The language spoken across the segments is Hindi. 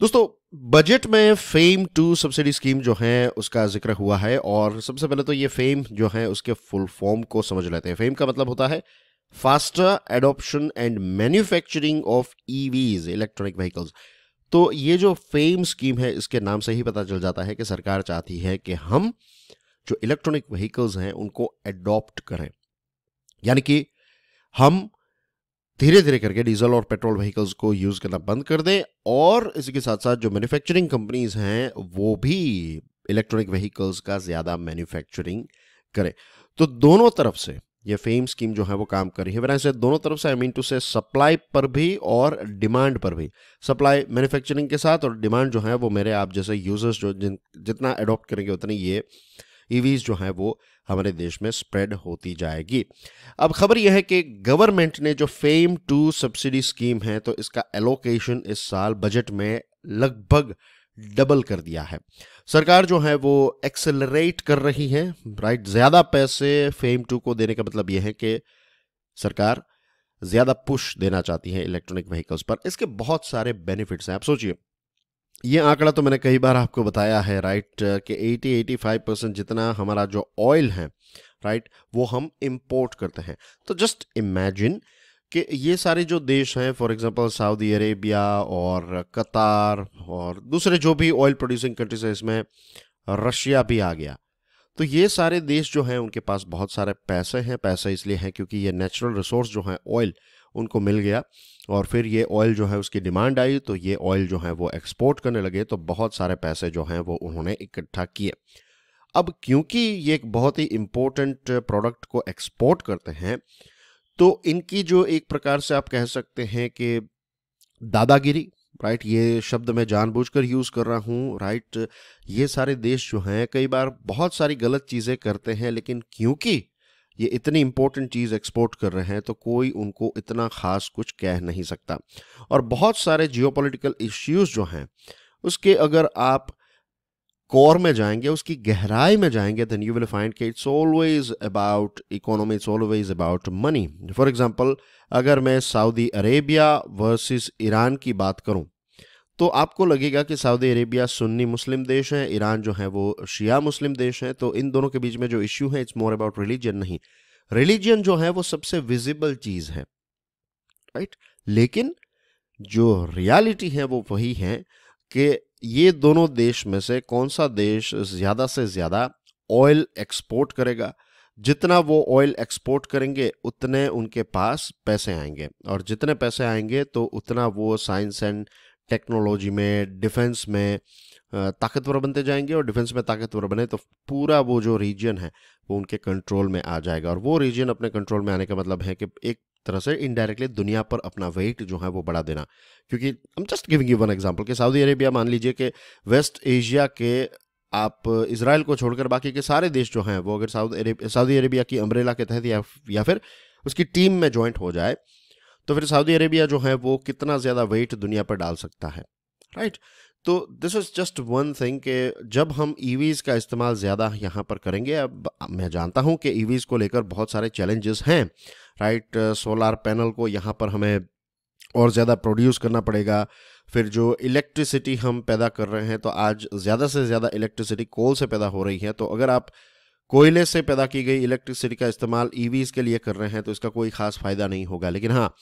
दोस्तों बजट में फेम टू सब्सिडी स्कीम जो है उसका जिक्र हुआ है और सबसे पहले तो ये फेम जो है उसके फुल फॉर्म को समझ लेते हैं फेम का मतलब होता है faster adoption and manufacturing of EVs electronic vehicles तो ये जो फेम स्कीम है इसके नाम से ही पता चल जाता है कि सरकार चाहती है कि हम जो इलेक्ट्रॉनिक व्हीकल्स हैं उनको एडॉप्ट करें यानी कि हम धीरे धीरे करके डीजल और पेट्रोल व्हीकल्स को यूज़ करना बंद कर दें और इसी के साथ साथ जो मैन्युफैक्चरिंग कंपनीज हैं वो भी इलेक्ट्रॉनिक व्हीकल्स का ज़्यादा मैन्युफैक्चरिंग करें तो दोनों तरफ से ये फेम स्कीम जो है वो काम कर रही है वैसे दोनों तरफ से आई मीन टू से सप्लाई पर भी और डिमांड पर भी सप्लाई मैन्युफैक्चरिंग के साथ और डिमांड जो है वो मेरे आप जैसे यूजर्स जो जिन जितना एडॉप्ट करेंगे उतनी ये ईवीज e जो है वो हमारे देश में स्प्रेड होती जाएगी अब खबर यह है कि गवर्नमेंट ने जो फेम टू सब्सिडी स्कीम है तो इसका एलोकेशन इस साल बजट में लगभग डबल कर दिया है सरकार जो है वो एक्सेलरेट कर रही है राइट ज़्यादा पैसे फेम टू को देने का मतलब यह है कि सरकार ज़्यादा पुश देना चाहती है इलेक्ट्रॉनिक व्हीकल्स पर इसके बहुत सारे बेनिफिट्स हैं आप सोचिए ये आंकड़ा तो मैंने कई बार आपको बताया है राइट कि 80-85 परसेंट जितना हमारा जो ऑयल है राइट वो हम इंपोर्ट करते हैं तो जस्ट इमेजिन कि ये सारे जो देश हैं फॉर एग्जांपल सऊदी अरेबिया और कतार और दूसरे जो भी ऑयल प्रोड्यूसिंग कंट्रीज है इसमें रशिया भी आ गया तो ये सारे देश जो हैं उनके पास बहुत सारे पैसे हैं पैसे इसलिए हैं क्योंकि ये नेचुरल रिसोर्स जो हैं ऑयल उनको मिल गया और फिर ये ऑयल जो है उसकी डिमांड आई तो ये ऑयल जो है वो एक्सपोर्ट करने लगे तो बहुत सारे पैसे जो हैं वो उन्होंने इकट्ठा किए अब क्योंकि ये एक बहुत ही इम्पोर्टेंट प्रोडक्ट को एक्सपोर्ट करते हैं तो इनकी जो एक प्रकार से आप कह सकते हैं कि दादागिरी राइट ये शब्द मैं जानबूझकर यूज़ कर रहा हूँ राइट ये सारे देश जो हैं कई बार बहुत सारी गलत चीज़ें करते हैं लेकिन क्योंकि ये इतनी इम्पोर्टेंट चीज़ एक्सपोर्ट कर रहे हैं तो कोई उनको इतना ख़ास कुछ कह नहीं सकता और बहुत सारे जियोपॉलिटिकल इश्यूज जो हैं उसके अगर आप कोर में जाएंगे उसकी गहराई में जाएंगे देन यू विल फाइंड के it's always about economy it's always about money for example अगर मैं सऊदी अरेबिया वर्सेस ईरान की बात करूं तो आपको लगेगा कि सऊदी अरेबिया सुन्नी मुस्लिम देश है ईरान जो है वो शिया मुस्लिम देश है तो इन दोनों के बीच में जो इश्यू है इट्स मोर अबाउट रिलीजन नहीं रिलीजन जो है वो सबसे विजिबल चीज़ है राइट लेकिन जो रियलिटी है वो वही है कि ये दोनों देश में से कौन सा देश ज़्यादा से ज़्यादा ऑयल एक्सपोर्ट करेगा जितना वो ऑयल एक्सपोर्ट करेंगे उतने उनके पास पैसे आएंगे और जितने पैसे आएंगे तो उतना वो साइंस एंड टेक्नोलॉजी में डिफेंस में ताकतवर बनते जाएंगे और डिफेंस में ताकतवर बने तो पूरा वो जो रीजन है वो उनके कंट्रोल में आ जाएगा और वो रीजन अपने कंट्रोल में आने का मतलब है कि एक तरह से इनडायरेक्टली दुनिया पर अपना वेट जो है वो बढ़ा देना क्योंकि हम just giving you one example कि सऊदी अरेबिया मान लीजिए कि वेस्ट एशिया के आप इसराइल को छोड़कर बाकी के सारे देश जो हैं वो अगर सऊदी अरेबिया की अम्ब्रेला के तहत या, या फिर उसकी टीम में ज्वाइंट हो जाए तो फिर सऊदी अरेबिया जो है वो कितना ज़्यादा वेट दुनिया पर डाल सकता है राइट तो this is just one thing के जब हम ईवीज़ e का इस्तेमाल ज़्यादा यहाँ पर करेंगे अब मैं जानता हूँ कि ईवीज़ e को लेकर बहुत सारे चैलेंजेस हैं राइट सोलार पैनल को यहाँ पर हमें और ज़्यादा प्रोड्यूस करना पड़ेगा फिर जो इलेक्ट्रिसिटी हम पैदा कर रहे हैं तो आज ज़्यादा से ज़्यादा इलेक्ट्रिसिटी कोल से पैदा हो रही है तो अगर आप कोयले से पैदा की गई इलेक्ट्रिसिटी का इस्तेमाल ईवीज e के लिए कर रहे हैं तो इसका कोई खास फायदा नहीं होगा लेकिन हाँ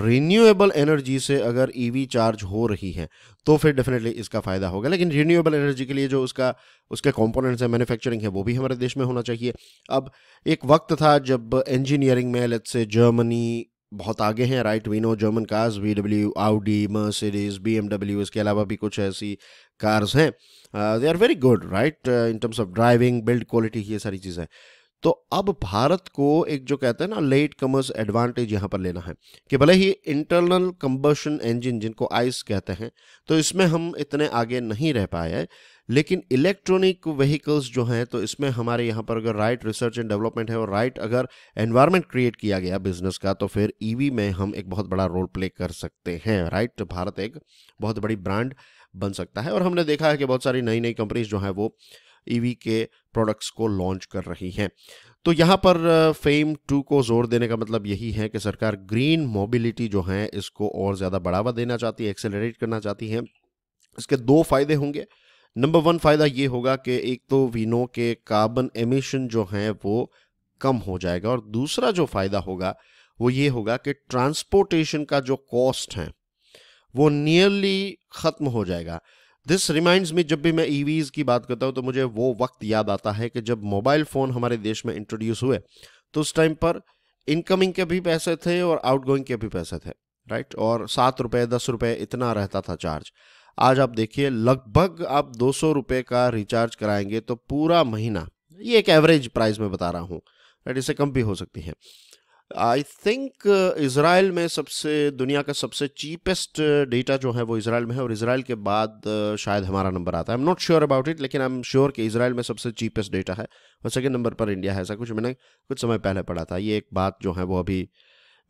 रिन्यूएबल एनर्जी से अगर ईवी e चार्ज हो रही है तो फिर डेफिनेटली इसका फायदा होगा लेकिन रिन्यूएबल एनर्जी के लिए जो उसका उसके कॉम्पोनेंट्स है मैन्युफैक्चरिंग है वो भी हमारे देश में होना चाहिए अब एक वक्त था जब इंजीनियरिंग में लेट से जर्मनी बहुत आगे हैं right we know German cars V W Audi Mercedes B M W इसके अलावा भी कुछ ऐसी कार्स हैं they are very good right in terms of driving build quality ये सारी चीज़ें तो अब भारत को एक जो कहते हैं ना लेट कमर्स एडवांटेज यहाँ पर लेना है कि भले ही इंटरनल कंबर्शन इंजन जिनको आइस कहते हैं तो इसमें हम इतने आगे नहीं रह पाए लेकिन इलेक्ट्रॉनिक व्हीकल्स जो हैं तो इसमें हमारे यहाँ पर अगर राइट रिसर्च एंड डेवलपमेंट है और राइट अगर एनवायरनमेंट क्रिएट किया गया बिजनेस का तो फिर ईवी में हम एक बहुत बड़ा रोल प्ले कर सकते हैं राइट भारत एक बहुत बड़ी ब्रांड बन सकता है और हमने देखा है कि बहुत सारी नई नई कंपनीज जो हैं वो ईवी के प्रोडक्ट्स को लॉन्च कर रही हैं तो यहाँ पर फेम टू को जोर देने का मतलब यही है कि सरकार ग्रीन मोबिलिटी जो है इसको और ज़्यादा बढ़ावा देना चाहती है एक्सेलरेट करना चाहती है इसके दो फायदे होंगे नंबर वन फ़ायदा ये होगा कि एक तो वीनो के कार्बन एमिशन जो हैं वो कम हो जाएगा और दूसरा जो फ़ायदा होगा वो ये होगा कि ट्रांसपोर्टेशन का जो कॉस्ट है वो नियरली ख़त्म हो जाएगा दिस रिमाइंड्स में जब भी मैं ईवीज़ e की बात करता हूँ तो मुझे वो वक्त याद आता है कि जब मोबाइल फ़ोन हमारे देश में इंट्रोड्यूस हुए तो उस टाइम पर इनकमिंग के भी पैसे थे और आउटगोइंग के भी पैसे थे राइट और सात रुपये दस रुपये इतना रहता था चार्ज आज आप देखिए लगभग आप दो सौ रुपये का रिचार्ज कराएंगे तो पूरा महीना ये एक एवरेज प्राइस में बता रहा हूँ राइट इससे कम भी हो सकती है आई थिंक इसराइल में सबसे दुनिया का सबसे चीपेस्ट डेटा uh, जो है वो इसराइल में है और इसराइल के बाद uh, शायद हमारा नंबर आता है I am not sure about it लेकिन आई एम श्योर कि इसराइल में सबसे चीपेस्ट डेटा है और सेकेंड नंबर पर इंडिया है ऐसा कुछ मैंने कुछ समय पहले पढ़ा था ये एक बात जो है वो अभी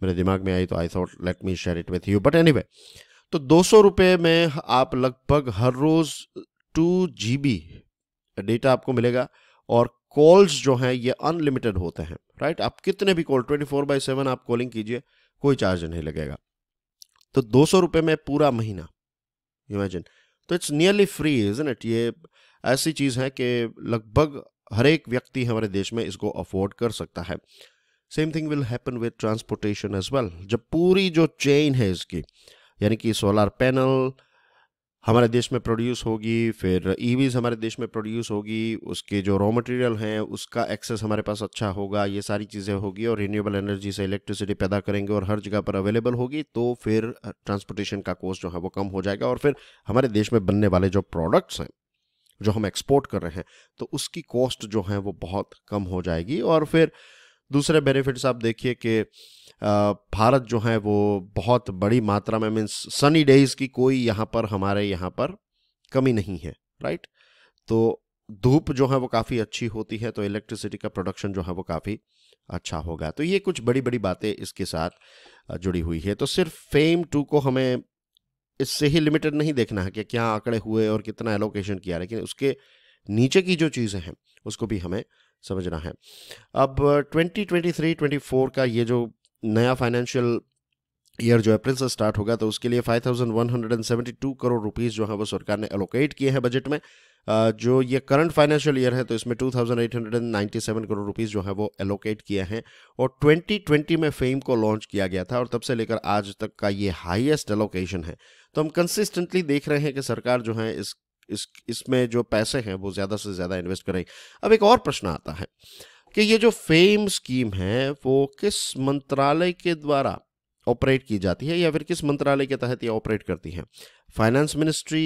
मेरे दिमाग में आई तो I thought let me share it with you but anyway तो दो सौ में आप लगभग हर रोज़ टू जी बी डेटा आपको मिलेगा और कॉल्स जो हैं ये अनलिमिटेड होते हैं राइट आप कितने भी call twenty four by seven आप कॉलिंग कीजिए कोई चार्ज नहीं लगेगा तो दो सौ में पूरा महीना इमेजिन तो it's nearly free is it ये ऐसी चीज़ है कि लगभग हर एक व्यक्ति हमारे देश में इसको अफोर्ड कर सकता है same thing will happen with transportation as well जब पूरी जो चेन है इसकी यानी कि सोलार पैनल हमारे देश में प्रोड्यूस होगी फिर ईवीज e हमारे देश में प्रोड्यूस होगी उसके जो रॉ मटेरियल हैं उसका एक्सेस हमारे पास अच्छा होगा ये सारी चीज़ें होगी और रिन्यूएबल एनर्जी से इलेक्ट्रिसिटी पैदा करेंगे और हर जगह पर अवेलेबल होगी तो फिर ट्रांसपोर्टेशन का कोस्ट जो है वो कम हो जाएगा और फिर हमारे देश में बनने वाले जो प्रोडक्ट्स हैं जो हम एक्सपोर्ट कर रहे हैं तो उसकी कॉस्ट जो है वो बहुत कम हो जाएगी और फिर दूसरे बेनिफिट्स आप देखिए कि भारत जो है वो बहुत बड़ी मात्रा में मीन्स सनी डेज की कोई यहाँ पर हमारे यहाँ पर कमी नहीं है राइट तो धूप जो है वो काफ़ी अच्छी होती है तो इलेक्ट्रिसिटी का प्रोडक्शन जो है वो काफ़ी अच्छा होगा तो ये कुछ बड़ी बड़ी बातें इसके साथ जुड़ी हुई है तो सिर्फ फेम टू को हमें इससे ही लिमिटेड नहीं देखना है कि क्या आंकड़े हुए और कितना एलोकेशन किया लेकिन उसके नीचे की जो चीज़ें हैं उसको भी हमें समझना है अब 2023-24 का ये जो नया फाइनेंशियल ईयर जो अप्रैल से स्टार्ट होगा तो उसके लिए 5,172 करोड़ रुपीस जो है वो सरकार ने एलोकेट किए हैं बजट में जो ये करंट फाइनेंशियल ईयर है तो इसमें 2,897 करोड़ रुपीस जो है वो एलोकेट किए हैं और 2020 में फेम को लॉन्च किया गया था और तब से लेकर आज तक का ये हाईएस्ट एलोकेशन है तो हम कंसिस्टेंटली देख रहे हैं कि सरकार जो है इस इस इसमें जो पैसे हैं वो ज़्यादा से ज़्यादा इन्वेस्ट करें अब एक और प्रश्न आता है कि ये जो फेम स्कीम है वो किस मंत्रालय के द्वारा ऑपरेट की जाती है या फिर किस मंत्रालय के तहत ये ऑपरेट करती है finance ministry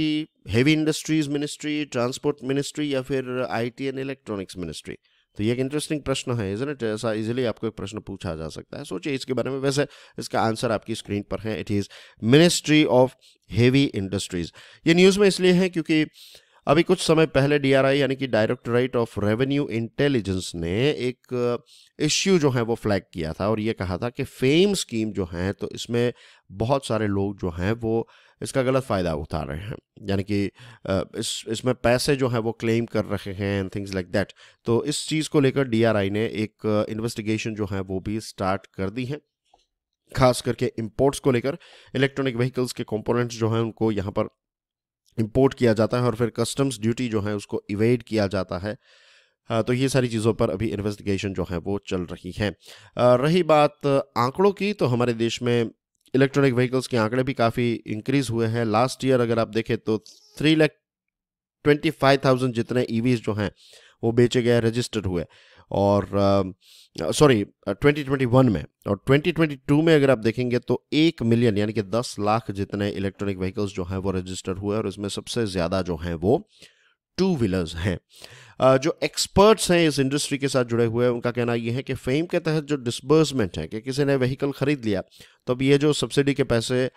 heavy industries ministry transport ministry या फिर आईटी एंड इलेक्ट्रॉनिक्स मिनिस्ट्री तो ये एक इंटरेस्टिंग प्रश्न है इजन इट ऐसा इजीली आपको एक प्रश्न पूछा जा सकता है सोचिए इसके बारे में वैसे इसका आंसर आपकी स्क्रीन पर है it is ministry of heavy industries ये न्यूज़ में इसलिए है क्योंकि अभी कुछ समय पहले डीआरआई यानी कि डायरेक्टोरेट ऑफ रेवेन्यू इंटेलिजेंस ने एक इश्यू uh, जो है वो फ्लैग किया था और ये कहा था कि फेम स्कीम जो है तो इसमें बहुत सारे लोग जो हैं वो इसका गलत फ़ायदा उठा रहे हैं यानी कि uh, इस इसमें पैसे जो हैं वो क्लेम कर रहे हैं एंड थिंग्स लाइक दैट तो इस चीज़ को लेकर डीआरआई ने एक इन्वेस्टिगेशन uh, जो है वो भी स्टार्ट कर दी है खास करके इम्पोर्ट्स को लेकर इलेक्ट्रॉनिक व्हीकल्स के कंपोनेंट्स जो हैं उनको यहाँ पर इम्पोर्ट किया जाता है और फिर कस्टम्स ड्यूटी जो है उसको इवेड किया जाता है हाँ, तो ये सारी चीज़ों पर अभी इन्वेस्टिगेशन जो है वो चल रही है रही बात आंकड़ों की तो हमारे देश में इलेक्ट्रॉनिक व्हीकल्स के आंकड़े भी काफ़ी इंक्रीज हुए हैं लास्ट ईयर अगर आप देखें तो three lakh twenty five thousand जितने ईवीज e जो हैं वो बेचे गए रजिस्टर्ड हुए और सॉरी uh, 2021 में और 2022 में अगर आप देखेंगे तो एक मिलियन यानी कि 10 लाख जितने इलेक्ट्रॉनिक व्हीकल्स जो हैं वो रजिस्टर हुए और इसमें सबसे ज़्यादा जो हैं वो टू व्हीलर्स हैं जो एक्सपर्ट्स हैं इस इंडस्ट्री के साथ जुड़े हुए उनका कहना यह है कि फेम के तहत जो डिसबर्समेंट है कि किसी ने व्हीकल ख़रीद लिया तो अब ये जो सब्सिडी के पैसे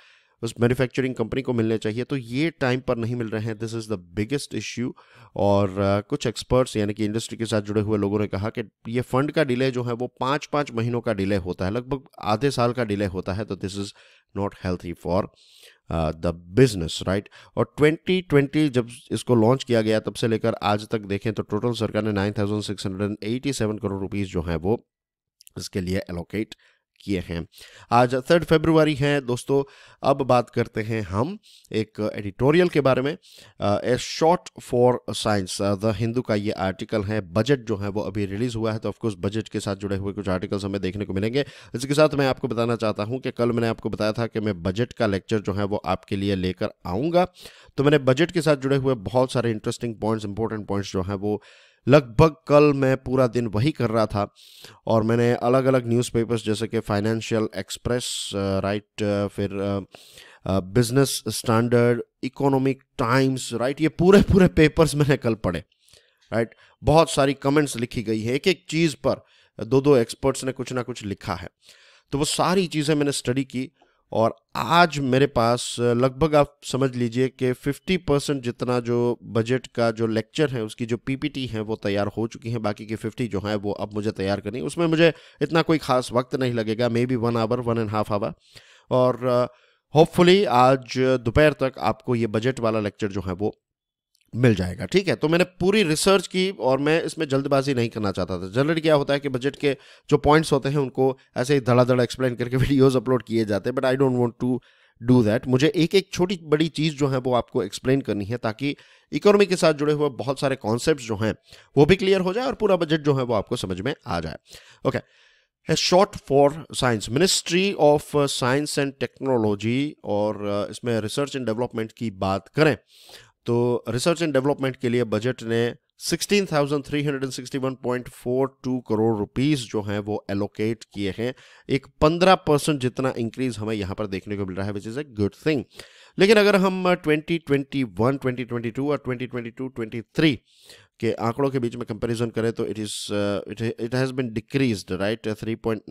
उस मैन्युफैक्चरिंग कंपनी को मिलने चाहिए तो ये टाइम पर नहीं मिल रहे हैं this is the biggest issue और uh, कुछ एक्सपर्ट्स यानी कि इंडस्ट्री के साथ जुड़े हुए लोगों ने कहा कि ये फंड का डिले जो है वो पाँच पाँच महीनों का डिले होता है लगभग आधे साल का डिले होता है तो this is not healthy for the business right और 2020 जब इसको लॉन्च किया गया तब से लेकर आज तक देखें तो टोटल सरकार ने 9687 करोड़ रुपीज़ जो हैं वो इसके लिए एलोकेट किए हैं आज थर्ड फेब्रुवरी है दोस्तों अब बात करते हैं हम एक एडिटोरियल के बारे में a short for science the Hindu का ये आर्टिकल है बजट जो है वो अभी रिलीज हुआ है तो ऑफकोर्स बजट के साथ जुड़े हुए कुछ आर्टिकल्स हमें देखने को मिलेंगे इसके साथ मैं आपको बताना चाहता हूँ कि कल मैंने आपको बताया था कि मैं बजट का लेक्चर जो है वो आपके लिए लेकर आऊँगा तो मैंने बजट के साथ जुड़े हुए बहुत सारे इंटरेस्टिंग पॉइंट्स इंपॉर्टेंट पॉइंट्स जो हैं वो लगभग कल मैं पूरा दिन वही कर रहा था और मैंने अलग अलग न्यूज़पेपर्स जैसे कि फाइनेंशियल एक्सप्रेस राइट फिर Business Standard Economic Times right ये पूरे पूरे पेपर्स मैंने कल पढ़े राइट बहुत सारी कमेंट्स लिखी गई है एक एक चीज़ पर दो दो एक्सपर्ट्स ने कुछ ना कुछ लिखा है तो वो सारी चीज़ें मैंने स्टडी की और आज मेरे पास लगभग आप समझ लीजिए कि 50 परसेंट जितना जो बजट का जो लेक्चर है उसकी जो पीपीटी है वो तैयार हो चुकी हैं बाकी की 50 जो है वो अब मुझे तैयार करनी उसमें मुझे इतना कोई ख़ास वक्त नहीं लगेगा maybe one hour one and half hour और होपफुली आज दोपहर तक आपको ये बजट वाला लेक्चर जो है वो मिल जाएगा ठीक है तो मैंने पूरी रिसर्च की और मैं इसमें जल्दबाजी नहीं करना चाहता था जनरली क्या होता है कि बजट के जो पॉइंट्स होते हैं उनको ऐसे ही धड़ाधड़ एक्सप्लेन करके वीडियोस अपलोड किए जाते हैं but I don't want to do that मुझे एक एक छोटी बड़ी चीज़ जो है वो आपको एक्सप्लेन करनी है ताकि इकोनॉमी के साथ जुड़े हुए बहुत सारे कॉन्सेप्ट जो हैं वो भी क्लियर हो जाए और पूरा बजट जो है वो आपको समझ में आ जाए okay short for science ministry of science and technology और uh, इसमें रिसर्च एंड डेवलपमेंट की बात करें तो रिसर्च एंड डेवलपमेंट के लिए बजट ने 16,361.42 करोड़ रुपीस जो हैं वो एलोकेट किए हैं एक 15 परसेंट जितना इंक्रीज हमें यहाँ पर देखने को मिल रहा है which is a good thing लेकिन अगर हम 2021, 2022 और 2022, 23 के आंकड़ों के बीच में कंपैरिजन करें तो it is it has been decreased right 3.9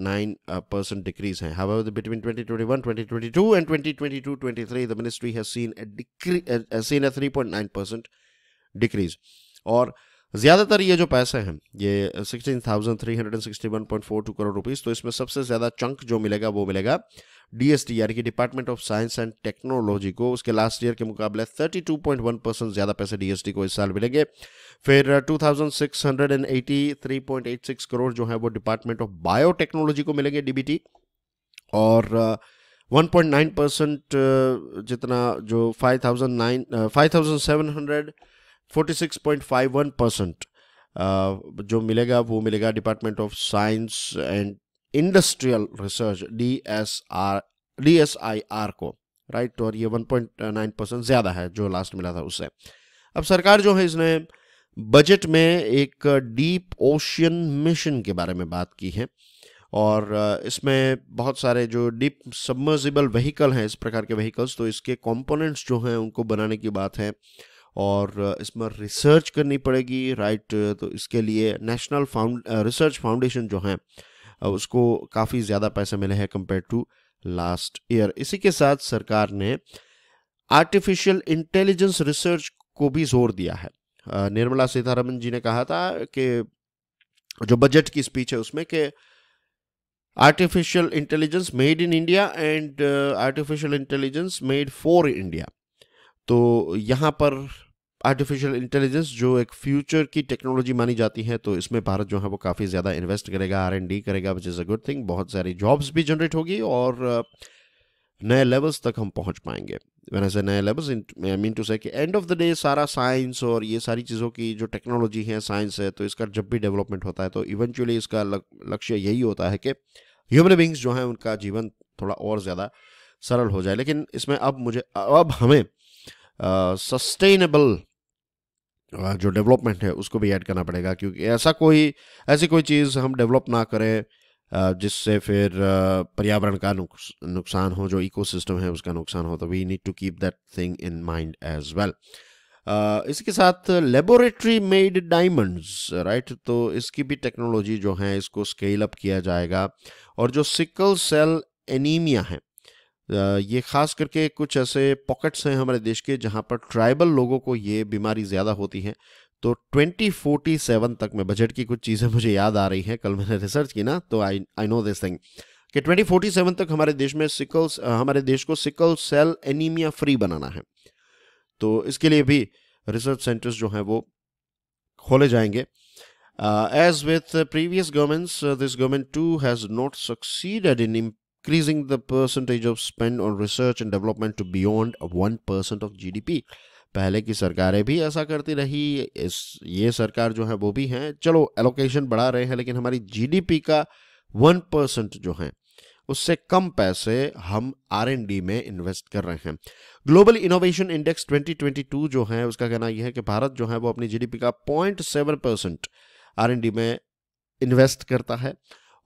percent decrease है how between 2021 2022 twenty two and twenty twenty twenty three the ministry has seen seen a three point nine percent decrease और ज़्यादातर ये जो पैसे हैं ये सिक्सटीन करोड़ रुपीज़ तो इसमें सबसे ज़्यादा चंक जो मिलेगा वो मिलेगा डीएसटी यानी कि department of science and technology को उसके लास्ट ईयर के मुकाबले 32.1 परसेंट ज़्यादा पैसे डीएसटी को इस साल मिलेंगे फिर 2683.86 uh, करोड़ जो है वो डिपार्टमेंट ऑफ बायोटेक्नोलॉजी को मिलेंगे डीबीटी और वन पॉइंट नाइन परसेंट जितना जो five thousand nine five thousand seven hundred six point five one percent जो मिलेगा वो मिलेगा department of science and industrial research D S R D S I R को राइट right? तो और ये 1.9 परसेंट ज़्यादा है जो लास्ट मिला था उससे अब सरकार जो है इसने बजट में एक डीप ओशियन मिशन के बारे में बात की है और uh, इसमें बहुत सारे जो डीप सबमर्जिबल व्हीकल हैं इस प्रकार के व्हीकल्स तो इसके कंपोनेंट्स जो हैं उनको बनाने की बात है और uh, इसमें रिसर्च करनी पड़ेगी राइट तो इसके लिए नेशनल फाउंड रिसर्च फाउंडेशन जो हैं उसको काफ़ी ज़्यादा पैसे मिले हैं कंपेयर टू लास्ट ईयर इसी के साथ सरकार ने आर्टिफिशियल इंटेलिजेंस रिसर्च को भी जोर दिया है निर्मला सीतारमन जी ने कहा था कि जो बजट की स्पीच है उसमें कि artificial intelligence made in India and artificial intelligence made for India तो यहाँ पर आर्टिफिशियल इंटेलिजेंस जो एक फ्यूचर की टेक्नोलॉजी मानी जाती है तो इसमें भारत जो है वो काफ़ी ज़्यादा इन्वेस्ट करेगा आर एंड डी करेगा which is a good thing बहुत सारी जॉब्स भी जनरेट होगी और uh, नए लेवल्स तक हम पहुंच पाएंगे वैसे नए levels I mean to say कि एंड ऑफ द डे सारा साइंस और ये सारी चीज़ों की जो टेक्नोलॉजी है साइंस है तो इसका जब भी डेवलपमेंट होता है तो इवेंचुअली इसका लक्ष्य यही होता है कि ह्यूमन बींग्स जो हैं उनका जीवन थोड़ा और ज़्यादा सरल हो जाए लेकिन इसमें अब मुझे अब हमें सस्टेनेबल uh, जो डेवलपमेंट है उसको भी ऐड करना पड़ेगा क्योंकि ऐसा कोई ऐसी कोई चीज़ हम डेवलप ना करें जिससे फिर पर्यावरण का नुकसान हो जो इकोसिस्टम है उसका नुकसान हो तो we need to keep that thing in mind as well इसके साथ लेबोरेटरी मेड डायमंड्स राइट तो इसकी भी टेक्नोलॉजी जो है इसको स्केल अप किया जाएगा और जो सिकल सेल एनीमिया है ये खास करके कुछ ऐसे पॉकेट्स हैं हमारे देश के जहाँ पर ट्राइबल लोगों को ये बीमारी ज़्यादा होती है तो 2047 तक में बजट की कुछ चीज़ें मुझे याद आ रही हैं कल मैंने रिसर्च की ना तो I I know this thing कि 2047 तक हमारे देश में सिकल्स हमारे देश को सिकल सेल एनीमिया फ्री बनाना है तो इसके लिए भी रिसर्च सेंटर्स जो हैं वो खोले जाएंगे as with previous governments this government too has not succeeded in increasing the percentage of spend on research and development to beyond 1% of GDP पहले की सरकारें भी ऐसा करती रही इस ये सरकार जो है वो भी हैं चलो एलोकेशन बढ़ा रहे हैं लेकिन हमारी जीडीपी का वन परसेंट जो है उससे कम पैसे हम आर एन डी में इन्वेस्ट कर रहे हैं ग्लोबल इनोवेशन इंडेक्स 2022 जो है उसका कहना यह है कि भारत जो है वो अपनी जीडीपी का point seven percent R and D में इन्वेस्ट करता है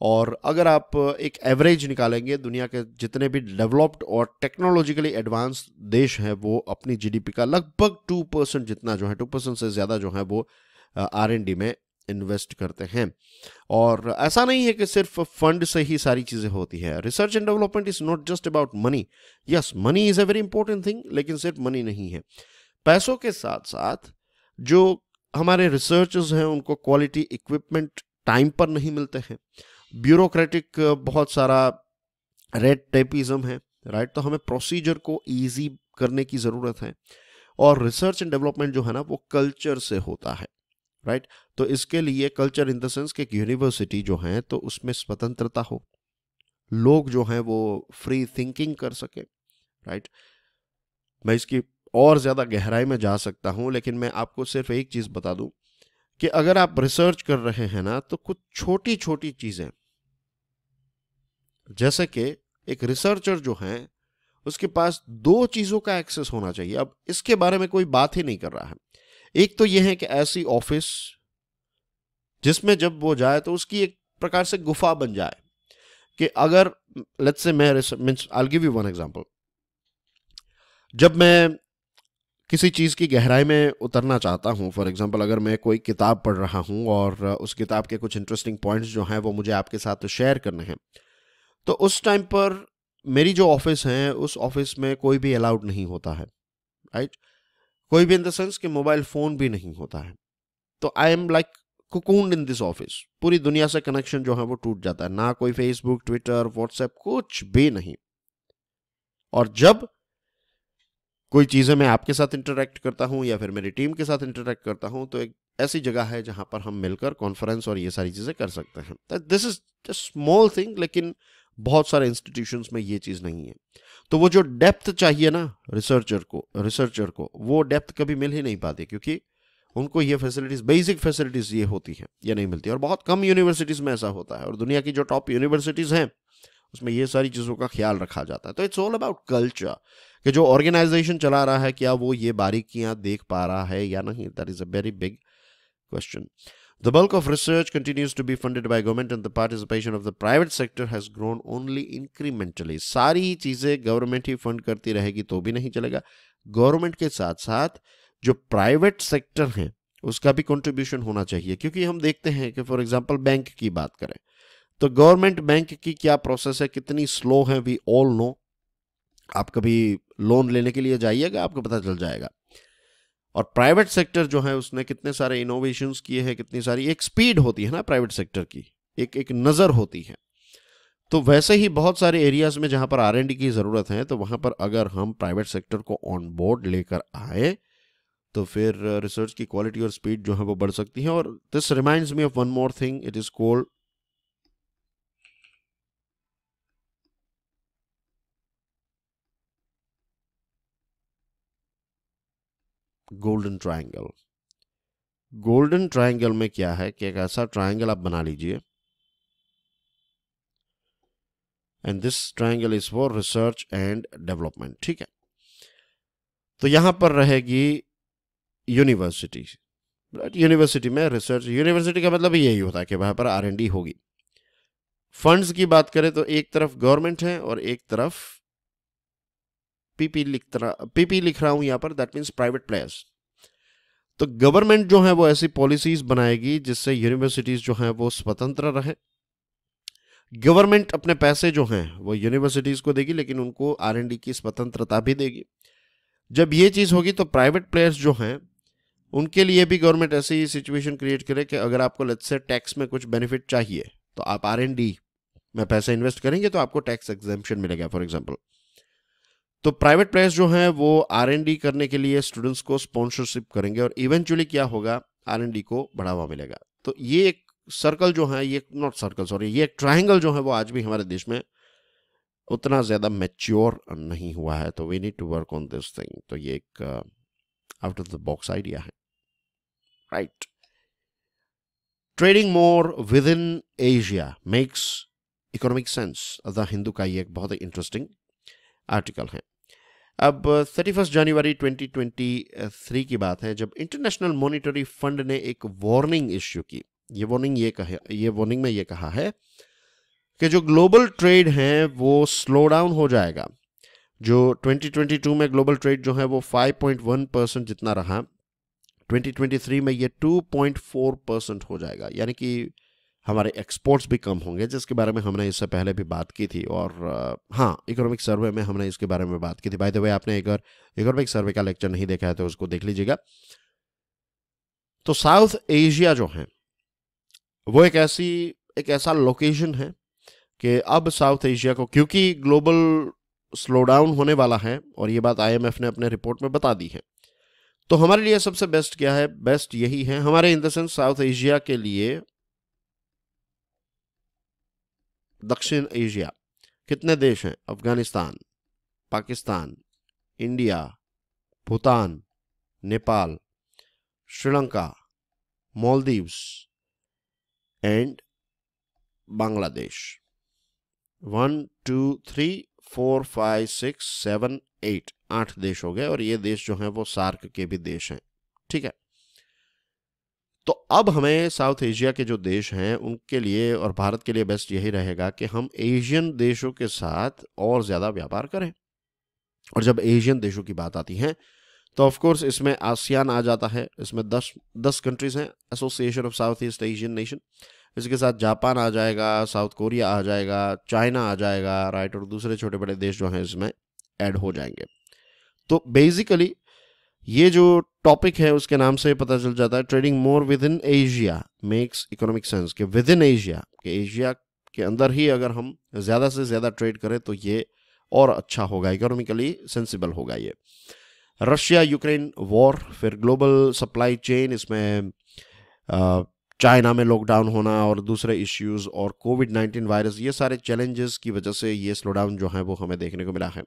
और अगर आप एक एवरेज निकालेंगे दुनिया के जितने भी डेवलप्ड और टेक्नोलॉजिकली एडवांस देश हैं वो अपनी जीडीपी का लगभग टू परसेंट जितना जो है टू परसेंट से ज़्यादा जो है वो आर एन डी में इन्वेस्ट करते हैं और ऐसा नहीं है कि सिर्फ फंड से ही सारी चीज़ें होती है research and development is not just about money yes money is a very important thing लेकिन सिर्फ मनी नहीं है पैसों के साथ साथ जो हमारे रिसर्चर्स हैं उनको क्वालिटी इक्विपमेंट टाइम पर नहीं मिलते हैं ब्यूरोक्रेटिक uh, बहुत सारा रेड टेपिज्म है राइट तो हमें प्रोसीजर को ईजी करने की ज़रूरत है और रिसर्च एंड डेवलपमेंट जो है ना वो कल्चर से होता है राइट तो इसके लिए कल्चर इन द सेंस कि यूनिवर्सिटी जो है तो उसमें स्वतंत्रता हो लोग जो हैं वो फ्री थिंकिंग कर सके राइट मैं इसकी और ज़्यादा गहराई में जा सकता हूँ लेकिन मैं आपको सिर्फ एक चीज़ बता दूँ कि अगर आप रिसर्च कर रहे हैं ना तो कुछ छोटी छोटी चीज़ें जैसे कि एक रिसर्चर जो है उसके पास दो चीज़ों का एक्सेस होना चाहिए अब इसके बारे में कोई बात ही नहीं कर रहा है एक तो यह है कि ऐसी ऑफिस जिसमें जब वो जाए तो उसकी एक प्रकार से गुफा बन जाए कि अगर लेट्स से मैं means I give you one example जब मैं किसी चीज़ की गहराई में उतरना चाहता हूँ फॉर एग्जांपल अगर मैं कोई किताब पढ़ रहा हूँ और उस किताब के कुछ इंटरेस्टिंग पॉइंट्स जो हैं वो मुझे आपके साथ शेयर करने हैं तो उस टाइम पर मेरी जो ऑफिस है उस ऑफिस में कोई भी अलाउड नहीं होता है राइट कोई भी इन द सेंस कि मोबाइल फ़ोन भी नहीं होता है तो I am like cocoon in this office पूरी दुनिया से कनेक्शन जो है वो टूट जाता है ना कोई फेसबुक ट्विटर व्हाट्सएप कुछ भी नहीं और जब कोई चीज़ें मैं आपके साथ इंटरेक्ट करता हूं या फिर मेरी टीम के साथ इंटरेक्ट करता हूँ तो एक ऐसी जगह है जहां पर हम मिलकर कॉन्फ्रेंस और ये सारी चीज़ें कर सकते हैं दिस इज स्मॉल थिंग लेकिन बहुत सारे इंस्टीट्यूशंस में ये चीज़ नहीं है तो वो जो डेप्थ चाहिए ना रिसर्चर को रिसर्चर को वो डेप्थ कभी मिल ही नहीं पाती क्योंकि उनको ये फैसिलिटीज़ बेसिक फैसिलिटीज़ ये होती हैं ये नहीं मिलती और बहुत कम यूनिवर्सिटीज़ में ऐसा होता है और दुनिया की जो टॉप यूनिवर्सिटीज़ हैं उसमें ये सारी चीज़ों का ख्याल रखा जाता है तो इट्स ऑल अबाउट कल्चर कि जो ऑर्गेनाइजेशन चला रहा है क्या वो ये बारीकियां देख पा रहा है या नहीं that is a very big question The bulk of research continues to be funded by government and the participation of the private sector has grown only incrementally. सारी चीज़ें government ही fund करती रहेगी तो भी नहीं चलेगा Government के साथ साथ जो private sector है उसका भी contribution होना चाहिए क्योंकि हम देखते हैं कि for example bank की बात करें तो गवर्नमेंट बैंक की क्या प्रोसेस है कितनी स्लो है वी ऑल नो आप कभी लोन लेने के लिए जाइएगा आपको पता चल जाएगा और प्राइवेट सेक्टर जो है उसने कितने सारे इनोवेशन किए हैं कितनी सारी एक स्पीड होती है ना प्राइवेट सेक्टर की एक एक नज़र होती है तो वैसे ही बहुत सारे एरियाज में जहां पर आर की ज़रूरत है तो वहां पर अगर हम प्राइवेट सेक्टर को ऑन बोर्ड लेकर आए तो फिर रिसर्च की क्वालिटी और स्पीड जो है वो बढ़ सकती है और this reminds me of one more thing it is called golden triangle golden triangle में क्या है कि एक ऐसा ट्रायंगल आप बना लीजिए and this triangle is for research and development ठीक है तो यहां पर रहेगी यूनिवर्सिटी यूनिवर्सिटी में रिसर्च यूनिवर्सिटी का मतलब यही होता है कि वहां पर आर होगी फंड्स की बात करें तो एक तरफ गवर्नमेंट है और एक तरफ पीपी लिख रहा पीपी लिख रहा हूं यहां पर दैट मीन्स प्राइवेट प्लेयर्स तो गवर्नमेंट जो है वो ऐसी पॉलिसीज बनाएगी जिससे यूनिवर्सिटीज़ जो हैं वो स्वतंत्र रहे गवर्नमेंट अपने पैसे जो हैं वो यूनिवर्सिटीज़ को देगी लेकिन उनको आर की स्वतंत्रता भी देगी जब ये चीज़ होगी तो प्राइवेट प्लेयर्स जो हैं उनके लिए भी गवर्नमेंट ऐसी सिचुएशन क्रिएट करे कि अगर आपको लेट्स से टैक्स में कुछ बेनिफिट चाहिए तो आप आर में पैसा इन्वेस्ट करेंगे तो आपको टैक्स एग्जामेशन मिलेगा फॉर एग्जाम्पल तो प्राइवेट प्लेयर्स जो हैं वो आर करने के लिए स्टूडेंट्स को स्पॉन्सरशिप करेंगे और इवेंचुअली क्या होगा आर को बढ़ावा मिलेगा तो ये एक सर्कल जो है ये नॉट सर्कल सॉरी ये एक ट्राइंगल जो है वो आज भी हमारे देश में उतना ज़्यादा मैच्योर नहीं हुआ है तो we need to work on this thing तो ये एक out of the box idea है right trading more within Asia makes economic sense the Hindu का ये एक बहुत ही इंटरेस्टिंग आर्टिकल है अब थर्टी फर्स्ट जनवरी ट्वेंटी ट्वेंटी थ्री की बात है जब इंटरनेशनल मॉनिटरी फंड ने एक वार्निंग इश्यू की ये वार्निंग ये कहे ये वार्निंग में ये कहा है कि जो ग्लोबल ट्रेड है वो स्लो डाउन हो जाएगा जो 2022 में ग्लोबल ट्रेड जो है वो 5.1 परसेंट जितना रहा 2023 में ये 2.4 परसेंट हो जाएगा यानी कि हमारे एक्सपोर्ट्स भी कम होंगे जिसके बारे में हमने इससे पहले भी बात की थी और हाँ इकोनॉमिक सर्वे में हमने इसके बारे में बात की थी बाय द वे आपने अगर इकोनॉमिक सर्वे का लेक्चर नहीं देखा है तो उसको देख लीजिएगा तो साउथ एशिया जो है वो एक ऐसी एक ऐसा लोकेशन है कि अब साउथ एशिया को क्योंकि ग्लोबल स्लो डाउन होने वाला है और ये बात आईएमएफ ने अपने रिपोर्ट में बता दी है तो हमारे लिए सबसे बेस्ट क्या है बेस्ट यही है हमारे in the sense South Asia के लिए दक्षिण एशिया कितने देश हैं Afghanistan Pakistan India Bhutan Nepal Sri Lanka Maldives and Bangladesh one two three four five six seven eight आठ देश हो गए और ये देश जो हैं वो सार्क के भी देश हैं ठीक है तो अब हमें साउथ एशिया के जो देश हैं उनके लिए और भारत के लिए बेस्ट यही रहेगा कि हम एशियन देशों के साथ और ज़्यादा व्यापार करें और जब एशियन देशों की बात आती है तो ऑफकोर्स इसमें आसियान आ जाता है इसमें दस दस कंट्रीज हैं Association of South East Asian Nation इसके साथ जापान आ जाएगा साउथ कोरिया आ जाएगा चाइना आ जाएगा राइट और दूसरे छोटे बड़े देश जो हैं इसमें ऐड हो जाएंगे तो बेसिकली ये जो टॉपिक है उसके नाम से पता चल जाता है trading more within Asia makes economic sense के विद इन एशिया के एशिया के अंदर ही अगर हम ज़्यादा से ज़्यादा ट्रेड करें तो ये और अच्छा होगा इकोनॉमिकली सेंसिबल होगा ये रशिया यूक्रेन वॉर फिर ग्लोबल सप्लाई चेन इसमें चाइना में लॉकडाउन होना और दूसरे इश्यूज और कोविड नाइन्टीन वायरस ये सारे चैलेंजेस की वजह से ये स्लोडाउन जो है वो हमें देखने को मिला है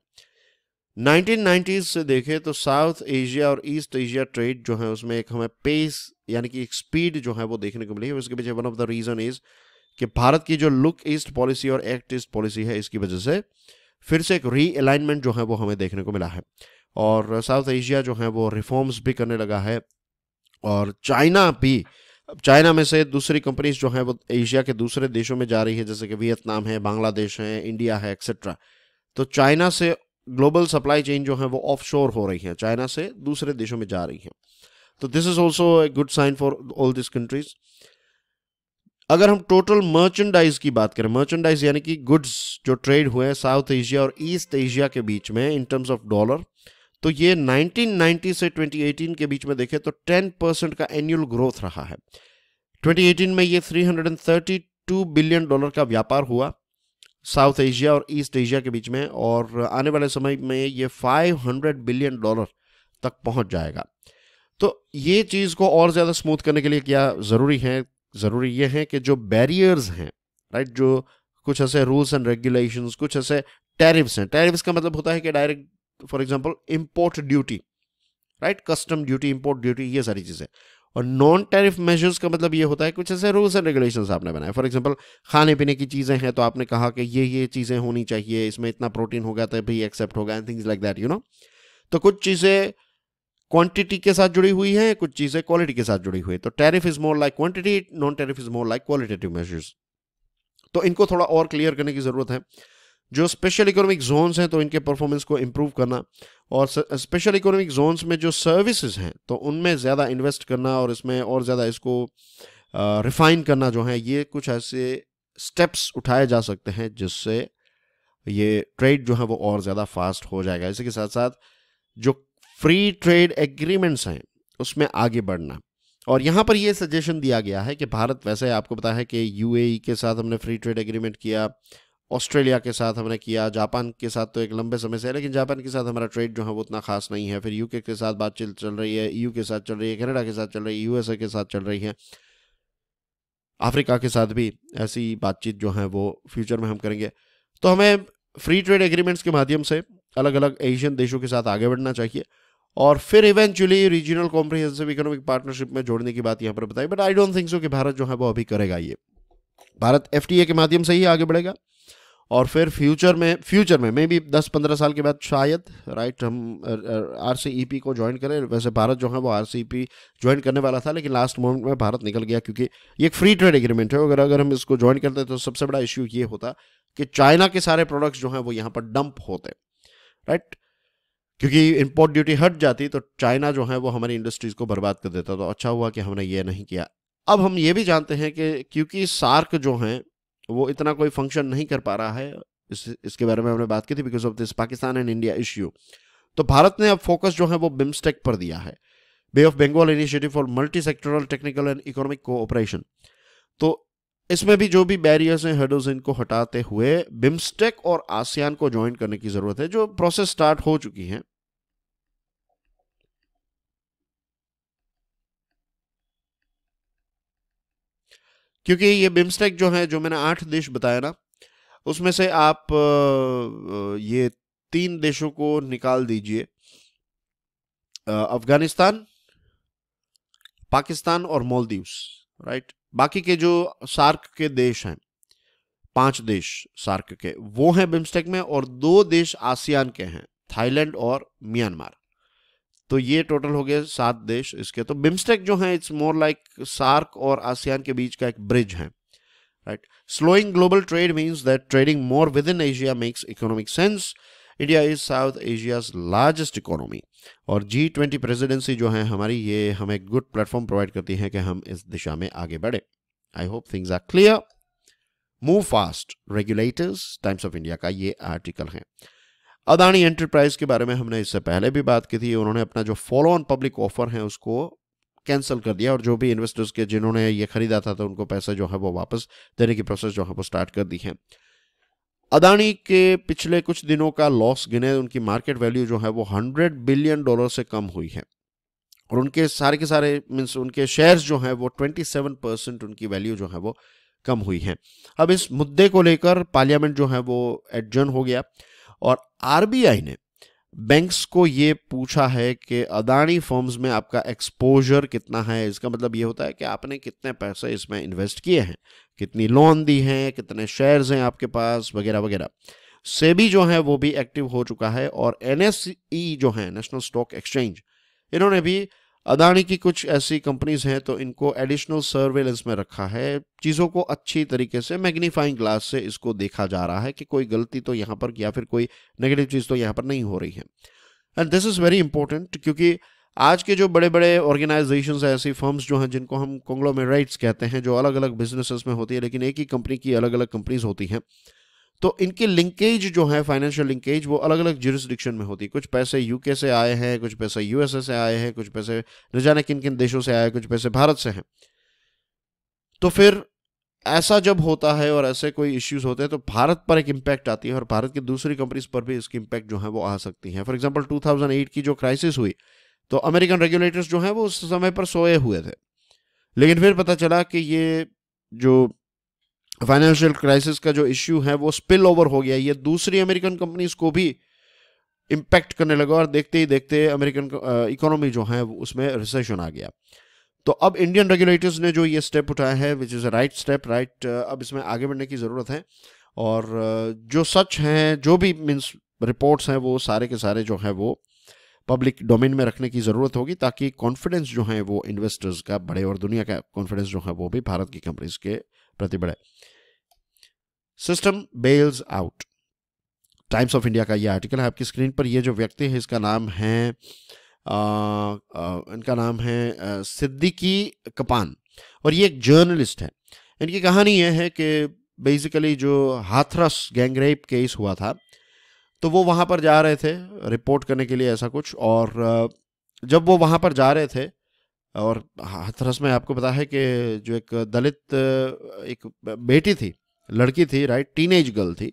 1990s से देखें तो साउथ एशिया और ईस्ट एशिया ट्रेड जो है उसमें एक हमें पेस यानी कि एक स्पीड जो है वो देखने को मिली है उसके पीछे one of the reason is कि भारत की जो लुक ईस्ट पॉलिसी और एक्ट ईस्ट पॉलिसी है इसकी वजह से फिर से एक री अलाइनमेंट जो है वो हमें देखने को मिला है और साउथ एशिया जो है वो रिफॉर्म्स भी करने लगा है और चाइना भी चाइना में से दूसरी कंपनीज जो है वो एशिया के दूसरे देशों में जा रही है जैसे कि वियतनाम है बांग्लादेश है इंडिया है एक्सेट्रा तो चाइना से ग्लोबल सप्लाई चेन जो है वो ऑफशोर हो रही है चाइना से दूसरे देशों में जा रही है तो this is also a good sign for all this countries अगर हम टोटल मर्चेंडाइज की बात करें मर्चेंडाइज यानी कि गुड्स जो ट्रेड हुए हैं साउथ एशिया और ईस्ट एशिया के बीच में इन टर्म्स ऑफ डॉलर तो ये 1990 से 2018 के बीच में देखें तो 10 परसेंट का एनुअल ग्रोथ रहा है 2018 में ये 332 बिलियन डॉलर का व्यापार हुआ साउथ एशिया और ईस्ट एशिया के बीच में और आने वाले समय में ये 500 बिलियन डॉलर तक पहुंच जाएगा तो ये चीज़ को और ज़्यादा स्मूथ करने के लिए क्या ज़रूरी है ज़रूरी ये है कि जो बैरियर्स हैं राइट जो कुछ ऐसे रूल्स एंड रेगुलेशन कुछ ऐसे टैरिफ्स हैं टैरिफ्स का मतलब होता है कि direct for example import duty right custom duty import duty ये सारी चीज़ें और नॉन टैरिफ मेजर्स का मतलब ये होता है कुछ ऐसे रूल्स एंड रेगुलेशंस आपने बनाए फॉर एग्जांपल खाने पीने की चीज़ें हैं तो आपने कहा कि ये ये चीज़ें होनी चाहिए इसमें इतना प्रोटीन होगा तो भी एक्सेप्ट होगा and things like that you know तो कुछ चीज़ें क्वांटिटी के साथ जुड़ी हुई हैं कुछ चीज़ें क्वालिटी के साथ जुड़ी हुई है तो tariff is more like quantity non tariff is more like qualitative measures तो इनको थोड़ा और क्लियर करने की ज़रूरत है जो स्पेशल इकोनॉमिक जोन्स हैं तो इनके परफॉर्मेंस को इम्प्रूव करना और स्पेशल इकोनॉमिक जोन्स में जो सर्विसेज हैं तो उनमें ज़्यादा इन्वेस्ट करना और इसमें और ज़्यादा इसको रिफाइन करना जो है ये कुछ ऐसे स्टेप्स उठाए जा सकते हैं जिससे ये ट्रेड जो है वो और ज़्यादा फास्ट हो जाएगा इसी के साथ साथ जो फ्री ट्रेड एग्रीमेंट्स हैं उसमें आगे बढ़ना और यहाँ पर ये सजेशन दिया गया है कि भारत वैसे आपको पता है कि यूएई e के साथ हमने फ्री ट्रेड एग्रीमेंट किया ऑस्ट्रेलिया के साथ हमने किया जापान के साथ तो एक लंबे समय से है लेकिन जापान के साथ हमारा ट्रेड जो है वो उतना खास नहीं है फिर यूके के साथ बातचीत चल रही है यू के साथ चल रही है कनाडा के साथ चल रही है यूएसए के साथ चल रही है अफ्रीका के साथ भी ऐसी बातचीत जो है वो फ्यूचर में हम करेंगे तो हमें फ्री ट्रेड एग्रीमेंट्स के माध्यम से अलग अलग एशियन देशों के साथ आगे बढ़ना चाहिए और फिर eventually regional comprehensive economic partnership में जोड़ने की बात यहाँ पर बताई but I don't think so कि भारत जो है वो अभी करेगा ये भारत एफ के माध्यम से ही आगे बढ़ेगा और फिर फ्यूचर में फ्यूचर में मे बी दस पंद्रह साल के बाद शायद राइट हम आर सी ई पी को ज्वाइन करें वैसे भारत जो है वो R C E P join करने वाला था लेकिन लास्ट मोमेंट में भारत निकल गया क्योंकि ये एक फ्री ट्रेड एग्रीमेंट है अगर अगर हम इसको ज्वाइन करते तो सबसे बड़ा इश्यू ये होता कि चाइना के सारे प्रोडक्ट्स जो हैं वो यहाँ पर डंप होते राइट क्योंकि इम्पोर्ट ड्यूटी हट जाती तो चाइना जो है वो हमारी इंडस्ट्रीज़ को बर्बाद कर देता तो अच्छा हुआ कि हमने ये नहीं किया अब हम ये भी जानते हैं कि क्योंकि सार्क जो हैं वो इतना कोई फंक्शन नहीं कर पा रहा है इस इसके बारे में हमने बात की थी because of this Pakistan and India issue तो भारत ने अब फोकस जो है वो बिम्स्टेक पर दिया है Bay of Bengal initiative for multi sectoral technical and economic cooperation तो इसमें भी जो भी बैरियर्स हैं हेडोज इनको हटाते हुए बिम्स्टेक और आसियान को ज्वाइन करने की ज़रूरत है जो प्रोसेस स्टार्ट हो चुकी है क्योंकि ये बिम्स्टेक जो है जो मैंने आठ देश बताया ना उसमें से आप ये तीन देशों को निकाल दीजिए अफगानिस्तान पाकिस्तान और मोलदीव्स राइट बाकी के जो सार्क के देश हैं पांच देश सार्क के वो हैं बिम्स्टेक में और दो देश आसियान के हैं थाईलैंड और म्यांमार तो ये टोटल हो गए सात देश इसके तो बिम्स्टेक जो है इट्स मोर लाइक सार्क और आसियान के बीच का एक ब्रिज है right slowing global trade means that trading more within Asia makes economic sense India is South Asia's largest economy और जी ट्वेंटी प्रेजिडेंसी जो है हमारी ये हमें गुड प्लेटफॉर्म प्रोवाइड करती है कि हम इस दिशा में आगे बढ़े I hope things are clear move fast regulators Times of India का ये आर्टिकल है अदानी एंटरप्राइज के बारे में हमने इससे पहले भी बात की थी उन्होंने अपना जो फॉलो ऑन पब्लिक ऑफर है उसको कैंसिल कर दिया और जो भी इन्वेस्टर्स के जिन्होंने ये खरीदा था तो उनको पैसा जो है वो वापस देने की प्रोसेस जो है वो स्टार्ट कर दी है अदानी के पिछले कुछ दिनों का लॉस गिने उनकी मार्केट वैल्यू जो है वो हंड्रेड बिलियन डॉलर से कम हुई है और उनके सारे के सारे मीन्स उनके शेयर्स जो हैं वो सेवन परसेंट उनकी वैल्यू जो है वो कम हुई है अब इस मुद्दे को लेकर पार्लियामेंट जो है वो एडजर्न हो गया और आरबीआई ने बैंक्स को ये पूछा है कि अदानी फर्म्स में आपका एक्सपोजर कितना है इसका मतलब ये होता है कि आपने कितने पैसे इसमें इन्वेस्ट किए हैं कितनी लोन दी हैं कितने शेयर्स हैं आपके पास वगैरह वगैरह सेबी जो है वो भी एक्टिव हो चुका है और एन e जो है नेशनल स्टॉक एक्सचेंज इन्होंने भी अदानी की कुछ ऐसी कंपनीज हैं तो इनको एडिशनल सर्वेलेंस में रखा है चीज़ों को अच्छी तरीके से मैग्नीफाइंग ग्लास से इसको देखा जा रहा है कि कोई गलती तो यहाँ पर या फिर कोई नेगेटिव चीज़ तो यहाँ पर नहीं हो रही है and this is very important क्योंकि आज के जो बड़े बड़े ऑर्गेनाइजेशन है ऐसी फर्म्स जो हैं जिनको हम कोंग्लोमेराइट्स कहते हैं जो अलग अलग बिजनेसेस में होती है लेकिन एक ही कंपनी की अलग अलग कंपनीज होती हैं तो इनकी लिंकेज जो है फाइनेंशियल लिंकेज वो अलग अलग जुरिस्डिक्शन में होती है कुछ पैसे यूके से आए हैं कुछ पैसे यूएसए से आए हैं कुछ पैसे न जाने किन किन देशों से आए कुछ पैसे भारत से हैं तो फिर ऐसा जब होता है और ऐसे कोई इश्यूज होते हैं तो भारत पर एक इम्पैक्ट आती है और भारत की दूसरी कंपनीज पर भी इसकी इम्पैक्ट जो है वो आ सकती है फॉर एग्जाम्पल टू की जो क्राइसिस हुई तो अमेरिकन रेगुलेटर्स जो हैं वो उस समय पर सोए हुए थे लेकिन फिर पता चला कि ये जो फाइनेंशियल क्राइसिस का जो इश्यू है वो स्पिल ओवर हो गया ये दूसरी अमेरिकन कंपनीज को भी इम्पैक्ट करने लगा और देखते ही देखते अमेरिकन इकोनॉमी uh, जो है उसमें रिसेशन आ गया तो अब इंडियन रेगुलेटर्स ने जो ये स्टेप उठाया है which is a right step right अब इसमें आगे बढ़ने की ज़रूरत है और uh, जो सच हैं जो भी मीन्स रिपोर्ट्स हैं वो सारे के सारे जो हैं वो पब्लिक डोमेन में रखने की ज़रूरत होगी ताकि कॉन्फिडेंस जो है वो इन्वेस्टर्स का बढ़े और दुनिया का कॉन्फिडेंस जो है वो भी भारत की कंपनीज के प्रति बढ़े system bails out Times of India का ये आर्टिकल है आपकी स्क्रीन पर ये जो व्यक्ति है इसका नाम है आ, आ, इनका नाम है सिद्दीकी कपान और ये एक जर्नलिस्ट है इनकी कहानी यह है कि बेसिकली जो हाथरस गैंगरेप केस हुआ था तो वो वहाँ पर जा रहे थे रिपोर्ट करने के लिए ऐसा कुछ और जब वो वहाँ पर जा रहे थे और हाथरस में आपको पता है कि जो एक दलित एक बेटी थी लड़की थी राइट टीनेज गर्ल थी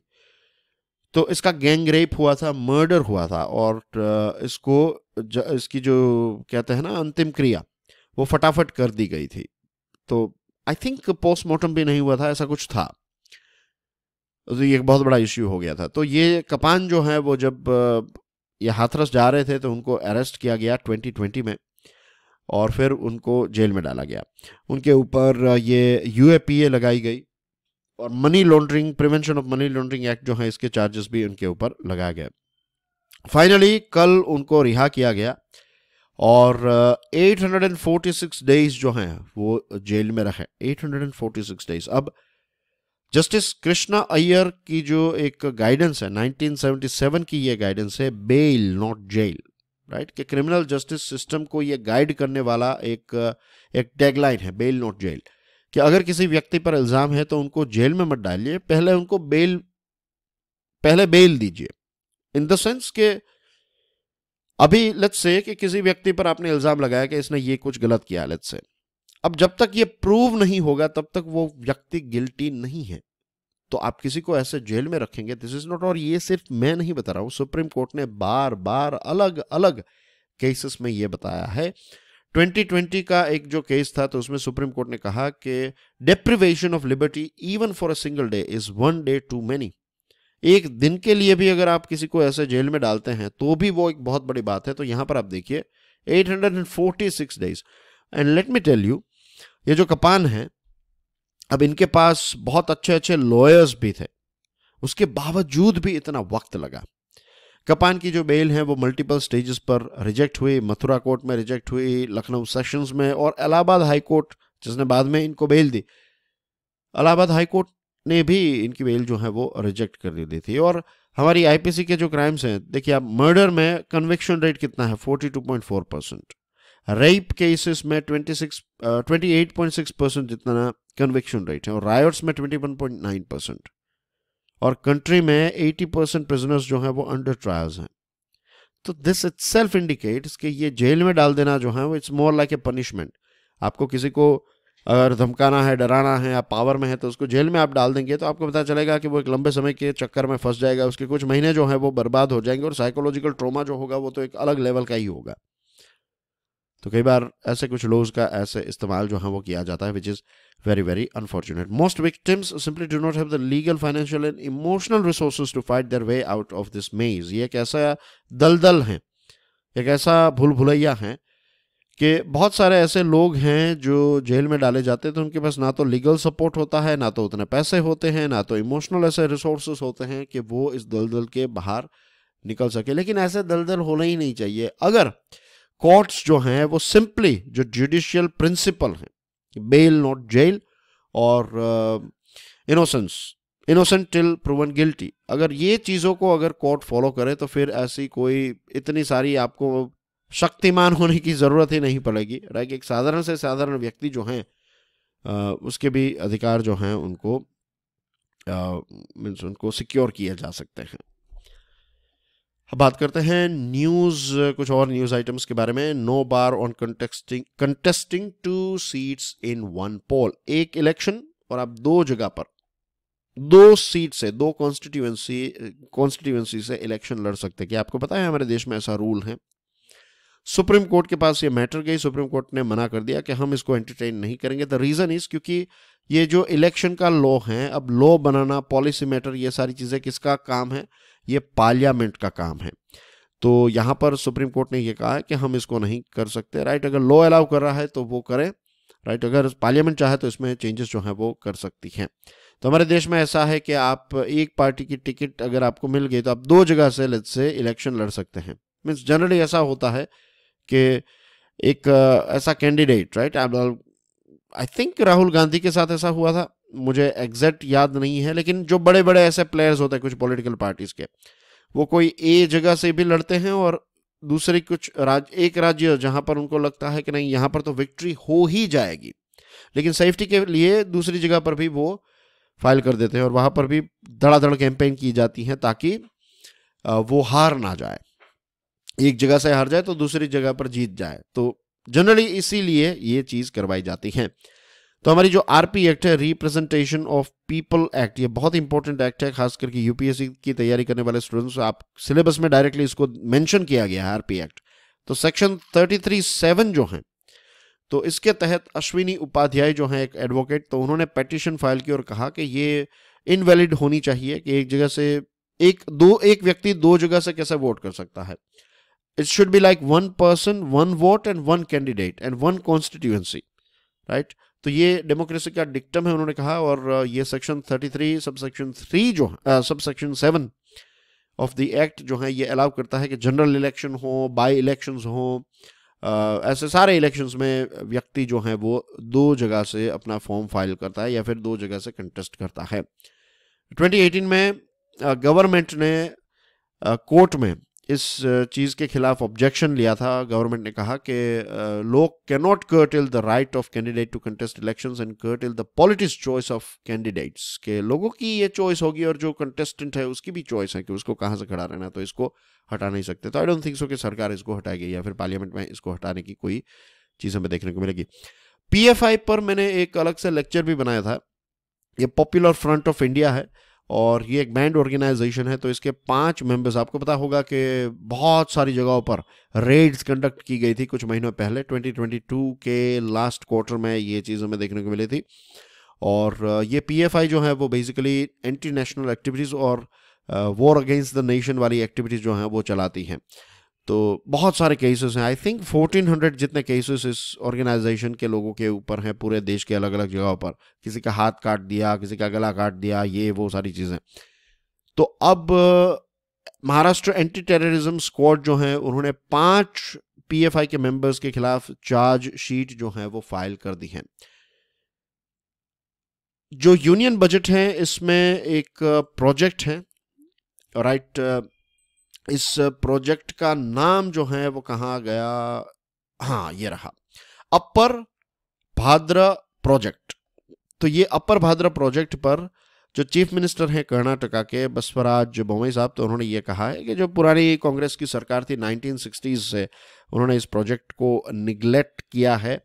तो इसका गैंग रेप हुआ था मर्डर हुआ था और इसको इसकी जो कहते हैं ना अंतिम क्रिया वो फटाफट कर दी गई थी तो आई थिंक पोस्टमार्टम भी नहीं हुआ था ऐसा कुछ था तो ये बहुत बड़ा इश्यू हो गया था तो ये कपान जो है वो जब ये हाथरस जा रहे थे तो उनको अरेस्ट किया गया 2020 में और फिर उनको जेल में डाला गया उनके ऊपर ये यू लगाई गई और money laundering prevention of money laundering act जो है इसके चार्जेस भी उनके ऊपर लगाए गए फाइनली कल उनको रिहा किया गया और 846 uh, डेज जो हैं वो जेल में रहे 846 डेज अब जस्टिस कृष्णा अय्यर की जो एक गाइडेंस है 1977 की ये गाइडेंस है बेल नॉट जेल राइट कि क्रिमिनल जस्टिस सिस्टम को ये गाइड करने वाला एक uh, एक टैगलाइन है बेल नॉट जेल कि अगर किसी व्यक्ति पर इल्ज़ाम है तो उनको जेल में मत डालिए पहले उनको बेल पहले बेल दीजिए इन द सेंस के अभी लत से कि किसी व्यक्ति पर आपने इल्ज़ाम लगाया कि इसने ये कुछ गलत किया लत से अब जब तक ये प्रूव नहीं होगा तब तक वो व्यक्ति गिल्टी नहीं है तो आप किसी को ऐसे जेल में रखेंगे दिस इज नॉट और ये सिर्फ मैं नहीं बता रहा हूं सुप्रीम कोर्ट ने बार बार अलग अलग केसेस में ये बताया है 2020 का एक जो केस था तो उसमें सुप्रीम कोर्ट ने कहा कि deprivation of liberty even for a single day is one day too many एक दिन के लिए भी अगर आप किसी को ऐसे जेल में डालते हैं तो भी वो एक बहुत बड़ी बात है तो यहां पर आप देखिए 846 days and let me tell you ये जो कपान है अब इनके पास बहुत अच्छे अच्छे लॉयर्स भी थे उसके बावजूद भी इतना वक्त लगा कपान की जो बेल हैं वो मल्टीपल स्टेजेस पर रिजेक्ट हुई मथुरा कोर्ट में रिजेक्ट हुई लखनऊ सेशंस में और इलाहाबाद हाई कोर्ट जिसने बाद में इनको बेल दी इलाहाबाद हाई कोर्ट ने भी इनकी बेल जो है वो रिजेक्ट कर दी थी और हमारी आईपीसी के जो क्राइम्स हैं देखिए आप मर्डर में कन्विक्शन रेट कितना है 42.4 परसेंट रेप केसेस में 26 28.6 परसेंट जितना कन्विक्शन रेट है और रायट्स में 21.9 परसेंट और कंट्री में 80 परसेंट प्रिजनर्स जो हैं वो अंडर ट्रायल्स हैं तो दिस इट सेल्फ इंडिकेट्स कि ये जेल में डाल देना जो है वो it's more like a punishment आपको किसी को अगर धमकाना है डराना है आप पावर में है तो उसको जेल में आप डाल देंगे तो आपको पता चलेगा कि वो एक लंबे समय के चक्कर में फंस जाएगा उसके कुछ महीने जो है वो बर्बाद हो जाएंगे और साइकोलॉजिकल ट्रोमा जो होगा वो तो एक अलग लेवल का ही होगा तो कई बार ऐसे कुछ लोज का ऐसे इस्तेमाल जो है वो किया जाता है which is very, very unfortunate. Most victims simply do not have the legal, financial and emotional resources to fight their way out of this maze. ये एक ऐसा दलदल है एक ऐसा भूल भुलैया है कि बहुत सारे ऐसे लोग हैं जो जेल में डाले जाते हैं तो उनके पास ना तो लीगल सपोर्ट होता है ना तो उतने पैसे होते हैं ना तो इमोशनल ऐसे रिसोर्सेज होते हैं कि वो इस दलदल के बाहर निकल सके लेकिन ऐसे दलदल होना ही नहीं चाहिए अगर कोर्ट्स जो हैं वो सिंपली जो जुडिशियल प्रिंसिपल हैं बेल नॉट जेल और innocence innocent till proven guilty अगर ये चीज़ों को अगर कोर्ट फॉलो करे तो फिर ऐसी कोई इतनी सारी आपको शक्तिमान होने की ज़रूरत ही नहीं पड़ेगी राइट एक साधारण से साधारण व्यक्ति जो हैं uh, उसके भी अधिकार जो हैं उनको मीन्स uh, उनको सिक्योर किए जा सकते हैं अब बात करते हैं न्यूज़ कुछ और न्यूज़ आइटम्स के बारे में no bar on contesting contesting two seats in one poll एक इलेक्शन और आप दो जगह पर दो सीट से दो कॉन्स्टिट्यूएंसी कॉन्स्टिट्यूएंसी से इलेक्शन लड़ सकते हैं क्या आपको पता है हमारे देश में ऐसा रूल है सुप्रीम कोर्ट के पास ये मैटर गई सुप्रीम कोर्ट ने मना कर दिया कि हम इसको एंटरटेन नहीं करेंगे द रीज़न इज़ क्योंकि ये जो इलेक्शन का लॉ है अब लॉ बनाना पॉलिसी मैटर ये सारी चीज़ें किसका काम है ये पार्लियामेंट का काम है तो यहाँ पर सुप्रीम कोर्ट ने ये कहा है कि हम इसको नहीं कर सकते राइट अगर लॉ अलाउ कर रहा है तो वो करें राइट अगर पार्लियामेंट चाहे तो इसमें चेंजेस जो हैं वो कर सकती हैं तो हमारे देश में ऐसा है कि आप एक पार्टी की टिकट अगर आपको मिल गई तो आप दो जगह से लेट से इलेक्शन लड़ सकते हैं मीन्स जनरली ऐसा होता है कि एक ऐसा candidate right I think Rahul Gandhi के साथ ऐसा हुआ था मुझे एग्जैक्ट याद नहीं है लेकिन जो बड़े बड़े ऐसे प्लेयर्स होते हैं कुछ पॉलिटिकल पार्टीज के वो कोई ए जगह से भी लड़ते हैं और दूसरी कुछ राज एक राज्य जहां पर उनको लगता है कि नहीं यहां पर तो विक्ट्री हो ही जाएगी लेकिन सेफ्टी के लिए दूसरी जगह पर भी वो फाइल कर देते हैं और वहां पर भी धड़ाधड़ कैंपेन की जाती है ताकि वो हार ना जाए एक जगह से हार जाए तो दूसरी जगह पर जीत जाए तो जनरली इसीलिए ये चीज़ करवाई जाती है तो हमारी जो आरपी एक्ट है रिप्रेजेंटेशन ऑफ पीपल एक्ट ये बहुत इंपॉर्टेंट एक्ट है खास करके यूपीएससी की तैयारी करने वाले स्टूडेंट्स आप सिलेबस में डायरेक्टली इसको मेंशन किया गया है आरपी एक्ट तो सेक्शन थर्टी थ्री सेवन जो है तो इसके तहत अश्विनी उपाध्याय जो है एक एडवोकेट तो उन्होंने पेटिशन फाइल की और कहा कि ये इनवैलिड होनी चाहिए कि एक जगह से एक दो एक व्यक्ति दो जगह से कैसे वोट कर सकता है It should be like one person, one vote and one candidate and one constituency, right? तो ये डेमोक्रेसी का डिक्टम है उन्होंने कहा और uh, ये सेक्शन 33 सब सेक्शन थ्री जो sub section seven of the act जो है ये अलाउ करता है कि जनरल इलेक्शन हो बाई इलेक्शन हो uh, ऐसे सारे इलेक्शंस में व्यक्ति जो है वो दो जगह से अपना फॉर्म फाइल करता है या फिर दो जगह से कंटेस्ट करता है 2018 में गवर्नमेंट uh, ने कोर्ट में इस चीज़ के खिलाफ ऑब्जेक्शन लिया था गवर्नमेंट ने कहा कि law cannot curtail the right of candidate to contest elections and curtail the politics choice of candidates के लोगों की ये चॉइस होगी और जो कंटेस्टेंट है उसकी भी चॉइस है कि उसको कहाँ से खड़ा रहना तो इसको हटा नहीं सकते तो आई डोंट थिंक सो कि सरकार इसको हटाएगी या फिर पार्लियामेंट में इसको हटाने की कोई चीज़ हमें देखने को मिलेगी पी पर मैंने एक अलग से लेक्चर भी बनाया था ये पॉपुलर फ्रंट ऑफ इंडिया है और ये एक बैंड ऑर्गेनाइजेशन है तो इसके पांच मेंबर्स आपको पता होगा कि बहुत सारी जगहों पर रेड्स कंडक्ट की गई थी कुछ महीनों पहले 2022 के लास्ट क्वार्टर में ये चीज़ हमें देखने को मिली थी और ये पीएफआई जो है वो बेसिकली एंटी नेशनल एक्टिविटीज़ और वॉर अगेंस्ट द नेशन वाली एक्टिविटीज़ जो हैं वो चलाती हैं तो बहुत सारे केसेस हैं आई थिंक 1400 जितने केसेस इस ऑर्गेनाइजेशन के लोगों के ऊपर हैं पूरे देश के अलग अलग जगहों पर किसी का हाथ काट दिया किसी का गला काट दिया ये वो सारी चीज़ें तो अब महाराष्ट्र एंटी टेररिज्म स्क्वाड जो है उन्होंने पांच पीएफआई के मेंबर्स के खिलाफ चार्ज शीट जो है वो फाइल कर दी है जो यूनियन बजट है इसमें एक प्रोजेक्ट है राइट right, uh, इस प्रोजेक्ट का नाम जो है वो कहा गया हाँ ये रहा अपर भाद्र प्रोजेक्ट तो ये अपर भाद्र प्रोजेक्ट पर जो चीफ मिनिस्टर हैं कर्नाटका के बसवराज बोमई साहब तो उन्होंने ये कहा है कि जो पुरानी कांग्रेस की सरकार थी 1960s से उन्होंने इस प्रोजेक्ट को निगलेक्ट किया है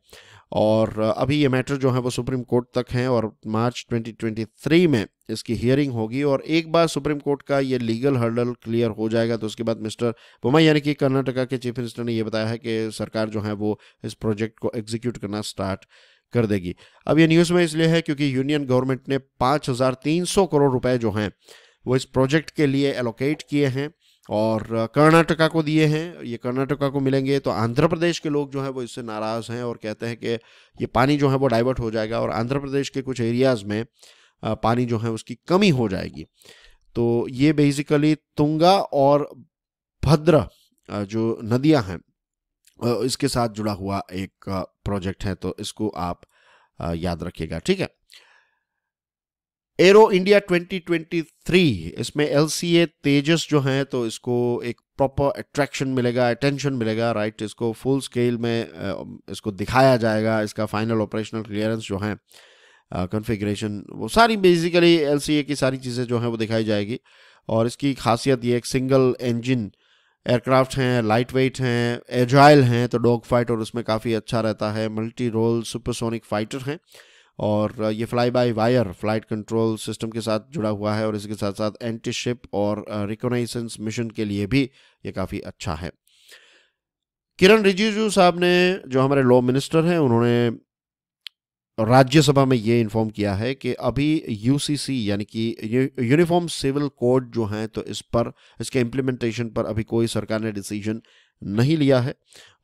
और अभी ये मैटर जो है वो सुप्रीम कोर्ट तक हैं और मार्च 2023 में इसकी हियरिंग होगी और एक बार सुप्रीम कोर्ट का ये लीगल हर्डल क्लियर हो जाएगा तो उसके बाद मिस्टर बोमा यानी कि कर्नाटका के चीफ मिनिस्टर ने यह बताया है कि सरकार जो है वो इस प्रोजेक्ट को एग्जीक्यूट करना स्टार्ट कर देगी अब ये न्यूज़ में इसलिए है क्योंकि यूनियन गवर्नमेंट ने पाँच करोड़ रुपए जो हैं वो इस प्रोजेक्ट के लिए एलोकेट किए हैं और कर्नाटका को दिए हैं ये कर्नाटका को मिलेंगे तो आंध्र प्रदेश के लोग जो है वो इससे नाराज़ हैं और कहते हैं कि ये पानी जो है वो डाइवर्ट हो जाएगा और आंध्र प्रदेश के कुछ एरियाज़ में पानी जो है उसकी कमी हो जाएगी तो ये बेसिकली तुंगा और भद्र जो नदियां हैं इसके साथ जुड़ा हुआ एक प्रोजेक्ट है तो इसको आप याद रखिएगा ठीक है एरो इंडिया 2023 इसमें एल तेजस जो है तो इसको एक प्रॉपर अट्रैक्शन मिलेगा अटेंशन मिलेगा राइट इसको फुल स्केल में इसको दिखाया जाएगा इसका फाइनल ऑपरेशनल क्लियरेंस जो है कॉन्फ़िगरेशन वो सारी बेसिकली एल की सारी चीज़ें जो हैं वो दिखाई जाएगी और इसकी खासियत ये एक सिंगल इंजन एयरक्राफ्ट हैं लाइट वेट हैं एजाइल हैं तो डॉग फाइट और उसमें काफ़ी अच्छा रहता है मल्टी रोल सुपरसोनिक फाइटर हैं और ये fly by wire flight control system के साथ जुड़ा हुआ है और इसके साथ साथ एंटी शिप और रिकोनाइसेंस uh, मिशन के लिए भी ये काफ़ी अच्छा है किरण रिजिजू साहब ने जो हमारे लॉ मिनिस्टर हैं उन्होंने राज्यसभा में ये इन्फॉर्म किया है कि अभी यूसीसी यानी कि यूनिफॉर्म सिविल कोड जो हैं तो इस पर इसके इम्प्लीमेंटेशन पर अभी कोई सरकार ने डिसीजन नहीं लिया है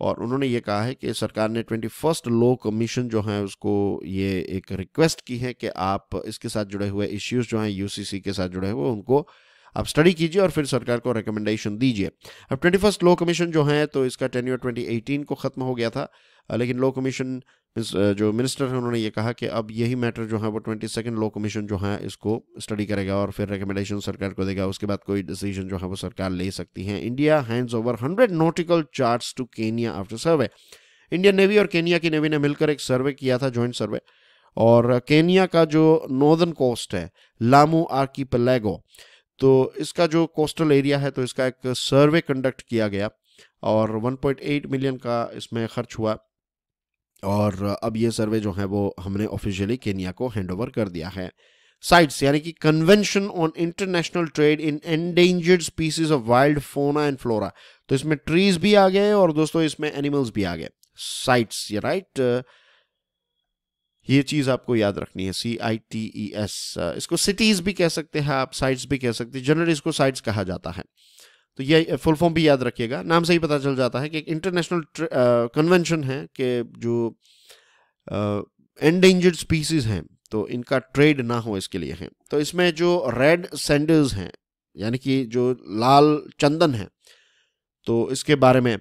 और उन्होंने ये कहा है कि सरकार ने ट्वेंटी फर्स्ट लॉ कमीशन जो है उसको ये एक रिक्वेस्ट की है कि आप इसके साथ जुड़े हुए इश्यूज जो हैं यूसीसी के साथ जुड़े हुए उनको आप स्टडी कीजिए और फिर सरकार को रिकमेंडेशन दीजिए अब ट्वेंटी फर्स्ट लॉ कमीशन जो है तो इसका टेन्यूर ट्वेंटी को ख़त्म हो गया था लेकिन लॉ कमीशन जो मिनिस्टर हैं उन्होंने ये कहा कि अब यही मैटर जो है वो ट्वेंटी सेकेंड लॉ कमीशन जो है इसको स्टडी करेगा और फिर रिकमेंडेशन सरकार को देगा उसके बाद कोई डिसीजन जो है वो सरकार ले सकती है India hands over hundred nautical chart to Kenya after survey Indian navy और केनिया की नेवी ने मिलकर एक सर्वे किया था जॉइंट सर्वे और केनिया का जो नॉर्दर्न कोस्ट है लामू आर्की तो इसका जो कोस्टल एरिया है तो इसका एक सर्वे कंडक्ट किया गया और 1.8 मिलियन का इसमें खर्च हुआ और अब ये सर्वे जो है वो हमने ऑफिशियली केनिया को हैंड कर दिया है साइट्स यानी कि convention on international trade in endangered species of wild fauna and flora तो इसमें ट्रीज भी आ गए और दोस्तों इसमें एनिमल्स भी आ गए साइट्स ये राइट ये चीज आपको याद रखनी है C I T E S इसको सिटीज भी कह सकते हैं आप साइट्स भी कह सकते हैं जनरली इसको साइट्स कहा जाता है तो ये फुल फॉर्म भी याद रखिएगा नाम से ही पता चल जाता है कि एक इंटरनेशनल कन्वेंशन है कि जो एंडेंजर्ड स्पीसीज हैं तो इनका ट्रेड ना हो इसके लिए है तो इसमें जो रेड सेंडर्स हैं यानी कि जो लाल चंदन है तो इसके बारे में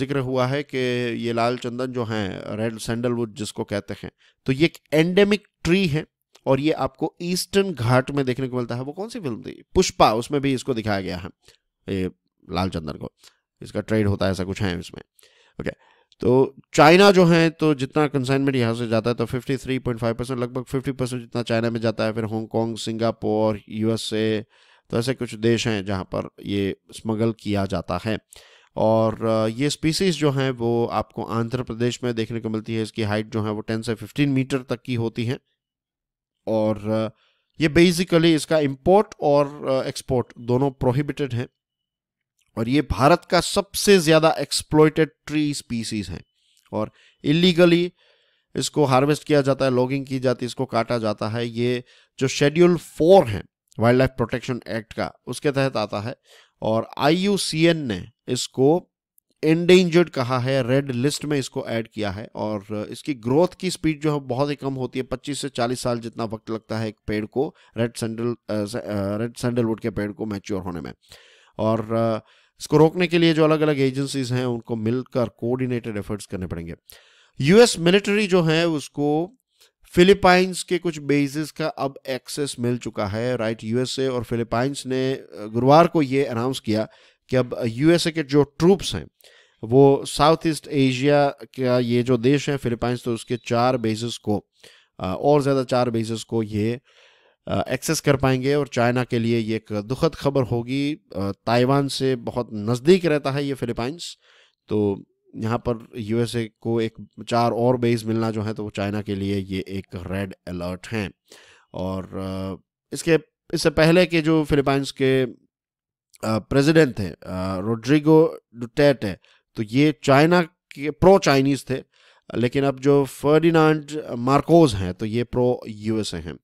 जिक्र हुआ है कि ये लाल चंदन जो हैं रेड सैंडलवुड जिसको कहते हैं तो ये एक एंडेमिक ट्री है और ये आपको ईस्टर्न घाट में देखने को मिलता है वो कौन सी फिल्म थी पुष्पा उसमें भी इसको दिखाया गया है ये लाल चंदन को इसका ट्रेड होता है ऐसा कुछ है इसमें ओके okay. तो चाइना जो है तो जितना कंसाइनमेंट यहाँ से जाता है तो 53.5 परसेंट लगभग 50 परसेंट जितना चाइना में जाता है फिर हांगकॉन्ग सिंगापुर यूएसए तो ऐसे कुछ देश हैं जहाँ पर ये स्मगल किया जाता है और ये स्पीसीज जो हैं वो आपको आंध्र प्रदेश में देखने को मिलती है इसकी हाइट जो है वो टेन से फिफ्टीन मीटर तक की होती है और ये बेसिकली इसका इम्पोर्ट और एक्सपोर्ट दोनों प्रोहिबिटेड हैं और ये भारत का सबसे ज़्यादा एक्सप्लोइटेड ट्री स्पीसीज हैं और इलीगली इसको हार्वेस्ट किया जाता है लॉगिंग की जाती है इसको काटा जाता है ये जो शेड्यूल फोर है वाइल्ड लाइफ प्रोटेक्शन एक्ट का उसके तहत आता है और आई ने इसको एंडेंजर्ड कहा है रेड लिस्ट में इसको ऐड किया है और इसकी ग्रोथ की स्पीड जो है बहुत ही कम होती है 25 से 40 साल जितना वक्त लगता है एक पेड़ को रेड सैंडल रेड सैंडलवुड के पेड़ को मैच्योर होने में और uh, इसको रोकने के लिए जो अलग अलग एजेंसीज हैं उनको मिलकर कोऑर्डिनेटेड एफर्ट्स करने पड़ेंगे यूएस मिलिट्री जो है उसको फिलीपाइंस के कुछ बेसिस का अब एक्सेस मिल चुका है राइट यूएसए और फिलीपाइंस ने गुरुवार को ये अनाउंस किया कि अब यूएसए के जो ट्रूप्स हैं वो साउथ ईस्ट एशिया का ये जो देश है फिलीपाइंस तो उसके चार बेसिस को और ज़्यादा चार बेसिस को ये एक्सेस कर पाएंगे और चाइना के लिए ये एक दुखद खबर होगी ताइवान से बहुत नज़दीक रहता है ये फिलिपाइंस तो यहाँ पर यूएसए को एक चार और बेस मिलना जो है तो वो चाइना के लिए ये एक रेड अलर्ट हैं और इसके इससे पहले के जो फ़िलिपाइंस के प्रेसिडेंट थे रोड्रिगो डुटेट है तो ये चाइना के प्रो चाइनीज़ थे लेकिन अब जो फर्डिनांड मार्कोज हैं तो ये प्रो यूएसए हैं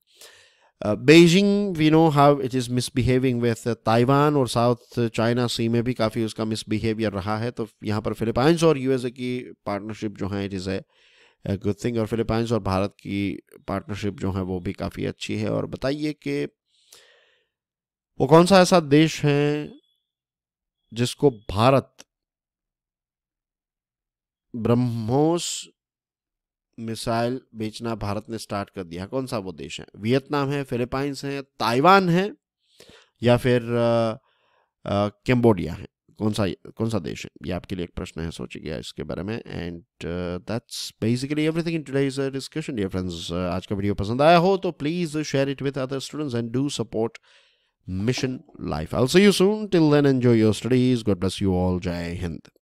Beijing we know how it is misbehaving with Taiwan और साउथ चाइना सी में भी काफ़ी उसका मिसबिहेवियर रहा है तो यहाँ पर फिलिपाइंस और यू की पार्टनरशिप जो है it is a good thing और फिलिपाइंस और भारत की पार्टनरशिप जो है वो भी काफ़ी अच्छी है और बताइए कि वो कौन सा ऐसा देश है जिसको भारत ब्रह्मोस मिसाइल बेचना भारत ने स्टार्ट कर दिया कौन सा वो देश है वियतनाम है फिलिपाइंस है ताइवान है या फिर कैम्बोडिया है कौन सा कौन सा देश है ये आपके लिए एक प्रश्न है सोच गया इसके बारे में and that's basically everything in today's discussion dear friends आज का वीडियो पसंद आया हो तो please share it with other students and do support Mission Life I see you soon till then enjoy your studies God bless you all जय हिंद